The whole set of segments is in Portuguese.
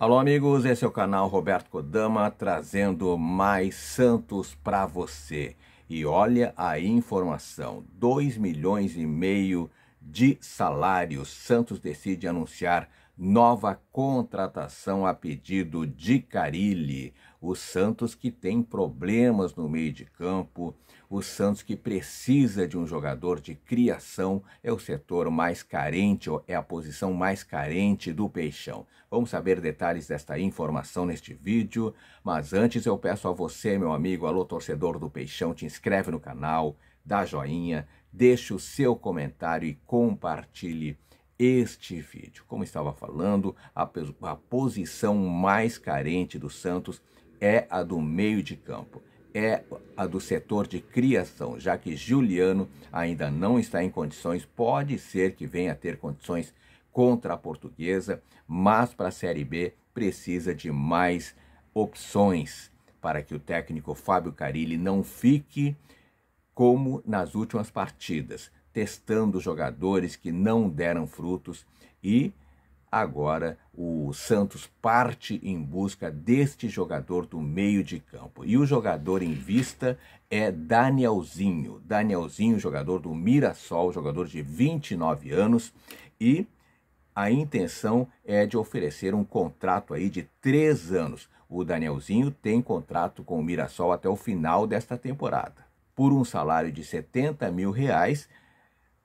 Alô, amigos, esse é o canal Roberto Kodama trazendo mais Santos para você. E olha a informação: 2 milhões e meio de salários. Santos decide anunciar Nova contratação a pedido de Carilli. O Santos que tem problemas no meio de campo, o Santos que precisa de um jogador de criação, é o setor mais carente, é a posição mais carente do Peixão. Vamos saber detalhes desta informação neste vídeo, mas antes eu peço a você, meu amigo, alô torcedor do Peixão, te inscreve no canal, dá joinha, deixa o seu comentário e compartilhe este vídeo. Como estava falando, a, a posição mais carente do Santos é a do meio de campo é a do setor de criação, já que Juliano ainda não está em condições, pode ser que venha a ter condições contra a portuguesa, mas para a Série B precisa de mais opções para que o técnico Fábio Carilli não fique como nas últimas partidas, testando jogadores que não deram frutos e agora o Santos parte em busca deste jogador do meio de campo. E o jogador em vista é Danielzinho. Danielzinho, jogador do Mirassol, jogador de 29 anos e a intenção é de oferecer um contrato aí de três anos. O Danielzinho tem contrato com o Mirassol até o final desta temporada. Por um salário de 70 mil reais,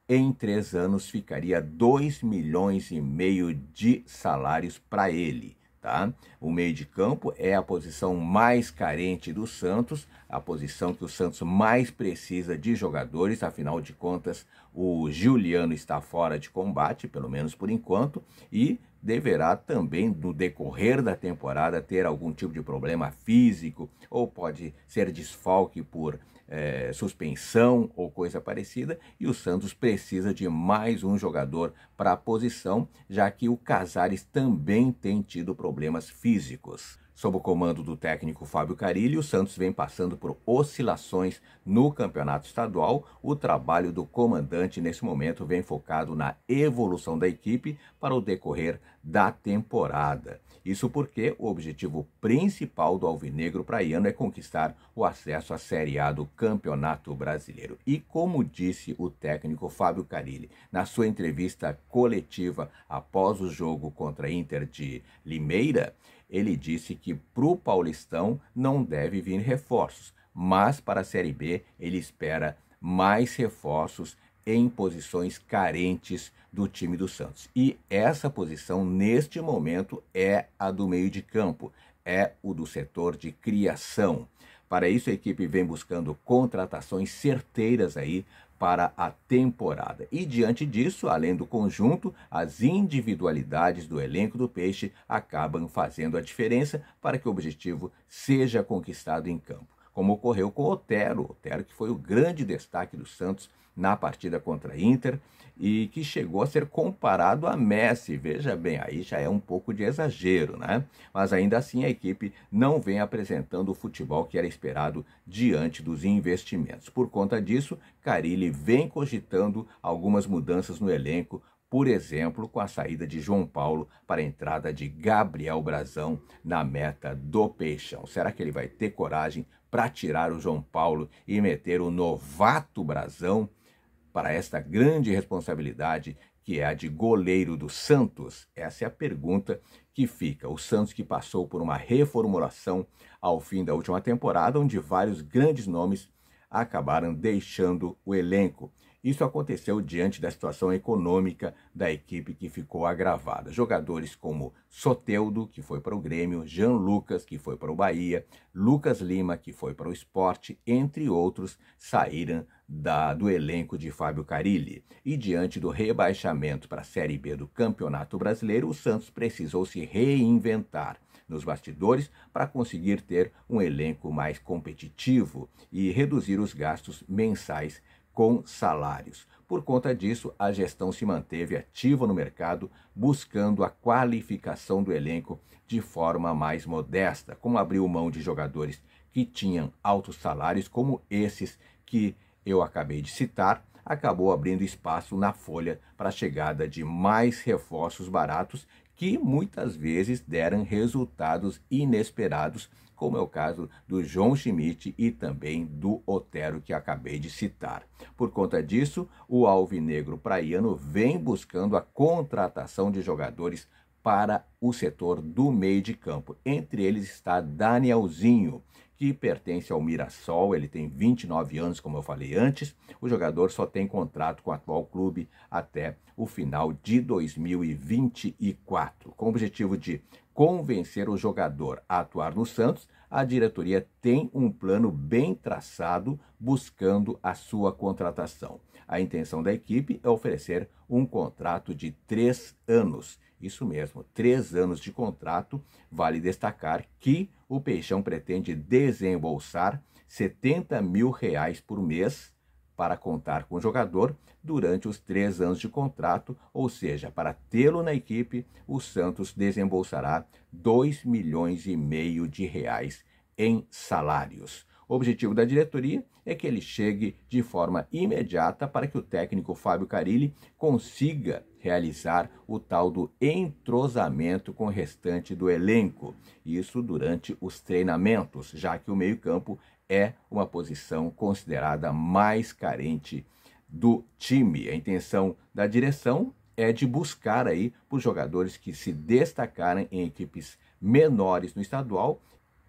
em três anos ficaria 2 milhões e meio de salários para ele. Tá? O meio de campo é a posição mais carente do Santos, a posição que o Santos mais precisa de jogadores, afinal de contas, o Juliano está fora de combate, pelo menos por enquanto, e deverá também, no decorrer da temporada, ter algum tipo de problema físico ou pode ser desfalque por é, suspensão ou coisa parecida. E o Santos precisa de mais um jogador para a posição, já que o Casares também tem tido problemas físicos. Sob o comando do técnico Fábio Carilli, o Santos vem passando por oscilações no campeonato estadual. O trabalho do comandante nesse momento vem focado na evolução da equipe para o decorrer da temporada. Isso porque o objetivo principal do Alvinegro Praiano é conquistar o acesso à Série A do Campeonato Brasileiro. E como disse o técnico Fábio Carilli na sua entrevista coletiva após o jogo contra a Inter de Limeira, ele disse que para o Paulistão não deve vir reforços, mas para a Série B ele espera mais reforços em posições carentes do time do Santos. E essa posição, neste momento, é a do meio de campo, é o do setor de criação. Para isso, a equipe vem buscando contratações certeiras aí para a temporada. E diante disso, além do conjunto, as individualidades do elenco do Peixe acabam fazendo a diferença para que o objetivo seja conquistado em campo como ocorreu com Otero. Otero, que foi o grande destaque do Santos na partida contra a Inter e que chegou a ser comparado a Messi. Veja bem, aí já é um pouco de exagero, né? Mas ainda assim a equipe não vem apresentando o futebol que era esperado diante dos investimentos. Por conta disso, Carilli vem cogitando algumas mudanças no elenco por exemplo, com a saída de João Paulo para a entrada de Gabriel Brazão na meta do Peixão. Será que ele vai ter coragem para tirar o João Paulo e meter o novato Brasão para esta grande responsabilidade que é a de goleiro do Santos? Essa é a pergunta que fica. O Santos que passou por uma reformulação ao fim da última temporada, onde vários grandes nomes acabaram deixando o elenco. Isso aconteceu diante da situação econômica da equipe que ficou agravada. Jogadores como Soteldo, que foi para o Grêmio, Jean Lucas, que foi para o Bahia, Lucas Lima, que foi para o esporte, entre outros, saíram da, do elenco de Fábio Carilli. E diante do rebaixamento para a Série B do Campeonato Brasileiro, o Santos precisou se reinventar nos bastidores para conseguir ter um elenco mais competitivo e reduzir os gastos mensais com salários. Por conta disso, a gestão se manteve ativa no mercado, buscando a qualificação do elenco de forma mais modesta, como abriu mão de jogadores que tinham altos salários, como esses que eu acabei de citar, acabou abrindo espaço na folha para a chegada de mais reforços baratos que muitas vezes deram resultados inesperados como é o caso do João Schmidt e também do Otero, que acabei de citar. Por conta disso, o alvinegro praiano vem buscando a contratação de jogadores para o setor do meio de campo. Entre eles está Danielzinho, que pertence ao Mirassol. Ele tem 29 anos, como eu falei antes. O jogador só tem contrato com o atual clube até o final de 2024, com o objetivo de convencer o jogador a atuar no Santos a diretoria tem um plano bem traçado buscando a sua contratação. A intenção da equipe é oferecer um contrato de três anos. Isso mesmo, três anos de contrato. Vale destacar que o Peixão pretende desembolsar 70 mil reais por mês para contar com o jogador durante os três anos de contrato, ou seja, para tê-lo na equipe, o Santos desembolsará 2 milhões e meio de reais em salários. O objetivo da diretoria é que ele chegue de forma imediata para que o técnico Fábio Carilli consiga realizar o tal do entrosamento com o restante do elenco, isso durante os treinamentos, já que o meio-campo é uma posição considerada mais carente do time. A intenção da direção é de buscar aí os jogadores que se destacarem em equipes menores no estadual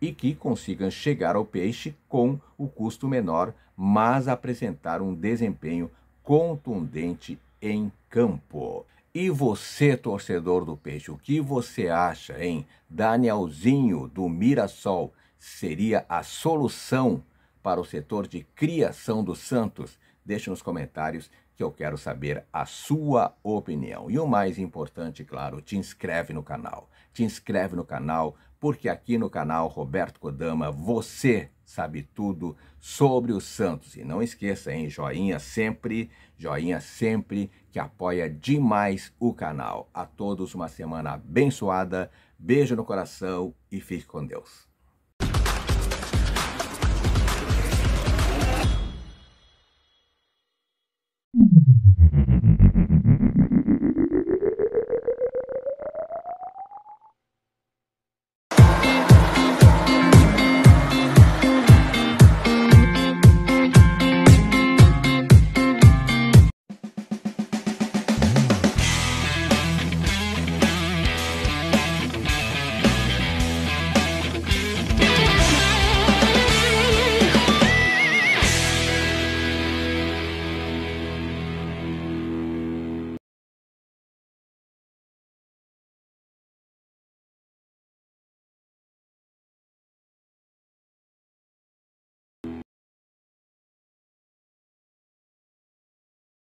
e que consigam chegar ao peixe com o custo menor, mas apresentar um desempenho contundente em campo. E você, torcedor do Peixe, o que você acha, hein? Danielzinho do Mirassol seria a solução para o setor de criação do Santos? Deixe nos comentários que eu quero saber a sua opinião. E o mais importante, claro, te inscreve no canal. Te inscreve no canal, porque aqui no canal Roberto Kodama você sabe tudo sobre o Santos. E não esqueça, hein? Joinha sempre, joinha sempre, que apoia demais o canal. A todos uma semana abençoada, beijo no coração e fique com Deus. Mm-hmm.